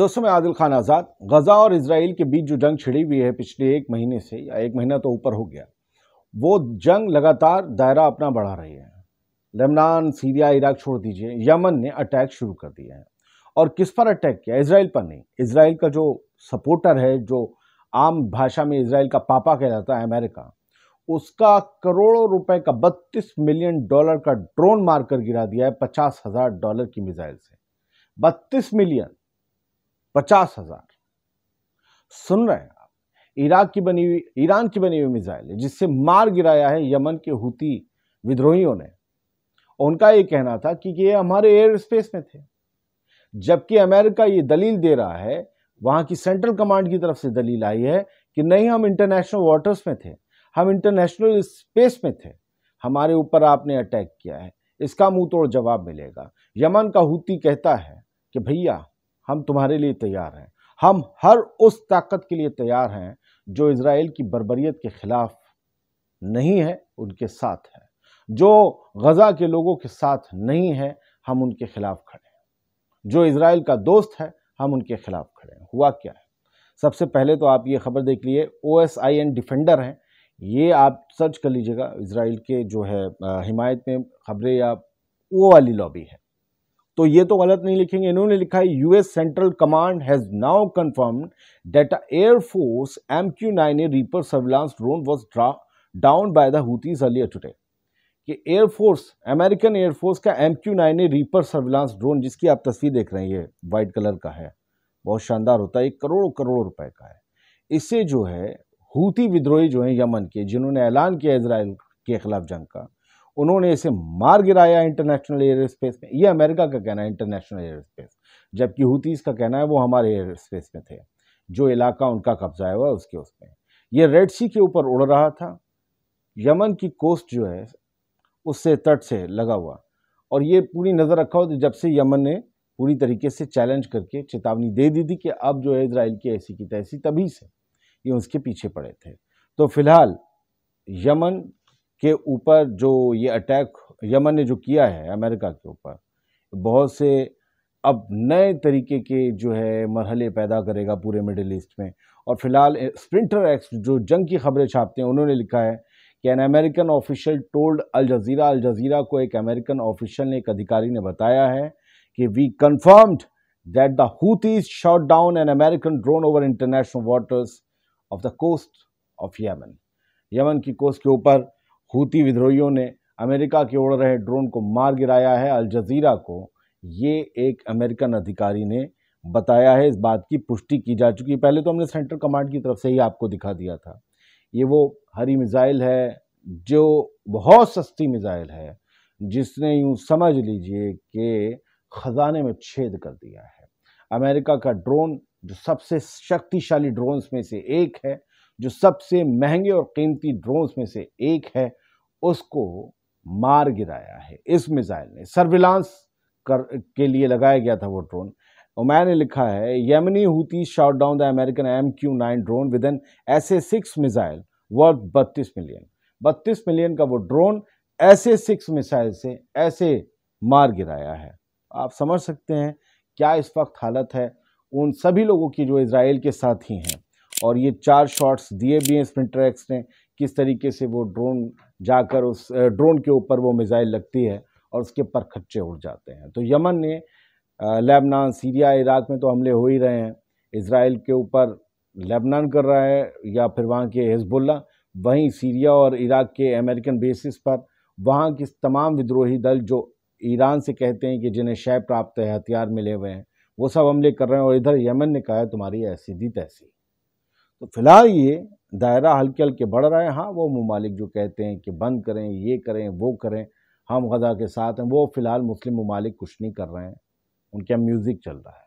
दोस्तों मैं आदिल खान आज़ाद गज़ा और इसराइल के बीच जो जंग छिड़ी हुई है पिछले एक महीने से या एक महीना तो ऊपर हो गया वो जंग लगातार दायरा अपना बढ़ा रही है लेबनान सीरिया इराक छोड़ दीजिए यमन ने अटैक शुरू कर दिया है और किस पर अटैक किया इसराइल पर नहीं इसराइल का जो सपोर्टर है जो आम भाषा में इसराइल का पापा कहलाता है अमेरिका उसका करोड़ों रुपए का 32 मिलियन डॉलर का ड्रोन मारकर गिरा दिया है पचास हज़ार डॉलर की मिसाइल से 32 मिलियन पचास हजार सुन रहे हैं आप इराक की बनी हुई ईरान की बनी हुई मिजाइल है जिससे मार गिराया है यमन के हूती विद्रोहियों ने उनका यह कहना था कि ये हमारे एयर स्पेस में थे जबकि अमेरिका ये दलील दे रहा है वहां की सेंट्रल कमांड की तरफ से दलील आई है कि नहीं हम इंटरनेशनल वाटर्स में थे हम इंटरनेशनल स्पेस में थे हमारे ऊपर आपने अटैक किया है इसका मुंह तोड़ जवाब मिलेगा यमन का हूती कहता है कि भैया हम तुम्हारे लिए तैयार हैं हम हर उस ताकत के लिए तैयार हैं जो इसराइल की बर्बरीत के ख़िलाफ़ नहीं है उनके साथ है जो गज़ा के लोगों के साथ नहीं है हम उनके ख़िलाफ़ खड़े हैं जो इसराइल का दोस्त है हम उनके ख़िलाफ़ खड़े हैं हुआ क्या है सबसे पहले तो आप ये खबर देख लिए O S I N defender हैं ये आप सर्च कर लीजिएगा इसराइल के जो है हिमायत में खबरें या वो वाली लॉबी है तो ये तो गलत नहीं लिखेंगे इन्होंने लिखा है US central command has now confirm that a air force M Q nine A reaper surveillance drone was down by the Houthis earlier today कि एयरफोर्स अमेरिकन एयरफोर्स का M Q nine A reaper surveillance drone जिसकी आप तस्वीर देख रहे हैं ये white colour का है बहुत शानदार होता है एक करोड़ों करोड़ों रुपए का है इससे जो है हूती विद्रोही जो है यमन के जिन्होंने ऐलान किया इसराइल के खिलाफ जंग का उन्होंने इसे मार गिराया इंटरनेशनल एयर स्पेस में ये अमेरिका का कहना है इंटरनेशनल एयर स्पेस जबकि हूतीस का कहना है वो हमारे एयर स्पेस में थे जो इलाका उनका कब्जा हुआ उसके उसमें ये रेड सी के ऊपर उड़ रहा था यमन की कोस्ट जो है उससे तट से लगा हुआ और ये पूरी नज़र रखा हो तो जब से यमन ने पूरी तरीके से चैलेंज करके चेतावनी दे दी थी कि अब जो है इसराइल की ऐसी की तैसी तभी से ये उसके पीछे पड़े थे तो फिलहाल यमन के ऊपर जो ये अटैक यमन ने जो किया है अमेरिका के ऊपर बहुत से अब नए तरीके के जो है मरहले पैदा करेगा पूरे मिडिल ईस्ट में और फिलहाल स्प्रिंटर एक्स जो जंग की खबरें छापते हैं उन्होंने लिखा है कि an American official told Al Jazeera Al Jazeera को एक अमेरिकन ऑफिशियल ने एक अधिकारी ने बताया है कि we confirmed that the Houthis shot down an American drone over international waters off the coast of Yemen Yemen की कोस्ट के ऊपर हूती विद्रोहियों ने अमेरिका के उड़ रहे ड्रोन को मार गिराया है अल जजीरा को ये एक अमेरिकन अधिकारी ने बताया है इस बात की पुष्टि की जा चुकी है पहले तो हमने सेंट्रल कमांड की तरफ से ही आपको दिखा दिया था ये वो हरी मिज़ाइल है जो बहुत सस्ती मिज़ाइल है जिसने यूँ समझ लीजिए कि ख़जाने में छेद कर दिया है अमेरिका का ड्रोन जो सबसे शक्तिशाली ड्रोन्स में से एक है जो सबसे महंगे और कीमती ड्रोन्स में से एक है उसको मार गिराया है इस मिसाइल ने सर्विलांस कर के लिए लगाया गया था वो ड्रोन ओमैन ने लिखा है Yemeni Houthi shot down the American M Q nine drone with an S A six missile worth बत्तीस मिलियन बत्तीस मिलियन का वो drone S A six missile से ऐसे मार गिराया है आप समझ सकते हैं क्या इस वक्त हालत है उन सभी लोगों की जो इसराइल के साथ ही हैं और ये चार शॉट्स दिए भी हैं स्प्रिंटर एक्स ने किस तरीके से वो ड्रोन जाकर उस ड्रोन के ऊपर वो मिज़ाइल लगती है और उसके पर खच्चे उड़ जाते हैं तो यमन ने लेबनान सीरिया इराक में तो हमले हो ही रहे हैं इसराइल के ऊपर लेबनान कर रहा है या फिर वहाँ के हिजबुल्ला वहीं सीरिया और इराक के अमेरिकन बेसिस पर वहाँ के तमाम विद्रोही दल जो ईरान से कहते हैं कि जिन्हें शय प्राप्त है हथियार मिले हुए हैं वो सब हमले कर रहे हैं और इधर यमन ने कहा है तुम्हारी ऐसी दी तैसी तो फिलहाल ये दायरा हल्के हल्के बढ़ रहे हैं हाँ वो ममालिक जो कहते हैं कि बंद करें ये करें वो करें हम गज़ा के साथ हैं वो फ़िलहाल मुस्लिम ममालिक कुछ नहीं कर रहे हैं उनके यहाँ म्यूज़िक चल रहा है